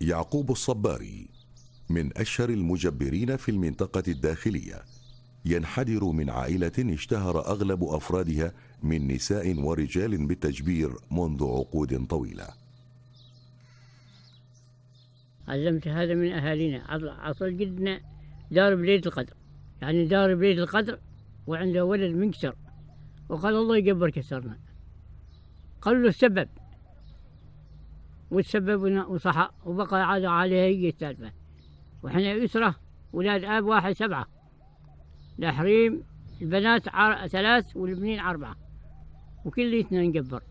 يعقوب الصباري من أشهر المجبرين في المنطقة الداخلية ينحدر من عائلة اشتهر أغلب أفرادها من نساء ورجال بالتجبير منذ عقود طويلة علمت هذا من أهالينا أصل جدنا دار بليد القدر يعني دار بليد القدر وعنده ولد منكسر وقال الله يجبر كسرنا قال له السبب وتسبب وصحى وبقى عاد عليها هي السالفة وإحنا أسرة ولاد أب واحد سبعة لحريم البنات عر... ثلاث والبنين أربعة وكليتنا نجبر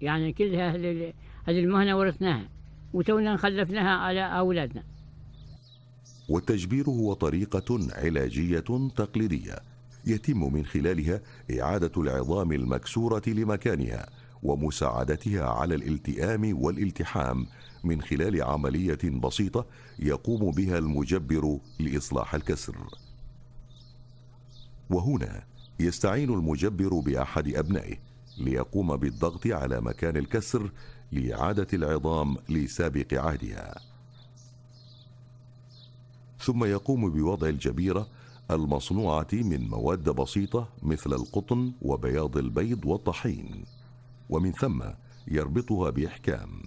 يعني كلها هذه المهنة ورثناها وتونا خلفناها على أولادنا والتجبير هو طريقة علاجية تقليدية يتم من خلالها إعادة العظام المكسورة لمكانها ومساعدتها على الالتئام والالتحام من خلال عمليه بسيطه يقوم بها المجبر لاصلاح الكسر وهنا يستعين المجبر باحد ابنائه ليقوم بالضغط على مكان الكسر لاعاده العظام لسابق عهدها ثم يقوم بوضع الجبيره المصنوعه من مواد بسيطه مثل القطن وبياض البيض والطحين ومن ثم يربطها بإحكام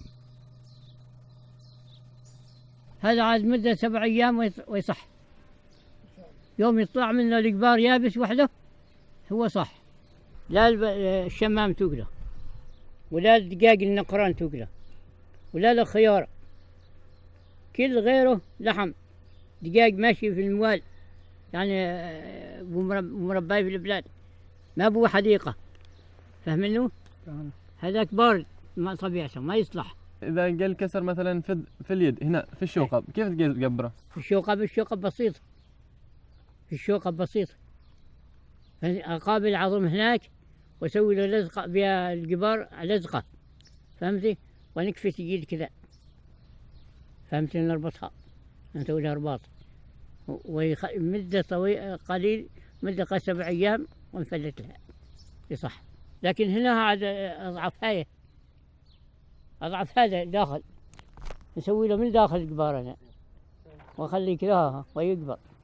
هذا عاد مدة سبع أيام ويصح يوم يطلع منه الكبار يابس وحده هو صح لا الشمام تقله ولا الدجاج النقران تقله ولا الخيار كل غيره لحم دجاج ماشي في الموال يعني آه، مرباي في البلاد ما بو حديقة فهمنوا هذاك بارد ما طبيعته ما يصلح اذا قال الكسر مثلا في في اليد هنا في الشوقب إيه. كيف تقبره؟ في الشوقب الشوقب بسيط في الشوقب بسيط يعني اقابل العظم هناك واسوي له لزقه بها الجبار لزقه فهمتي؟ ونكفي اليد كذا فهمتي نربطها نسوي لها رباط ومدة طويل قليل مدة سبع أيام ونفلت لها يصح لكن هنا عاد أضعف هاي أضعف هذا داخل نسوي له من داخل قبارنا وأخليه كذا ويقبر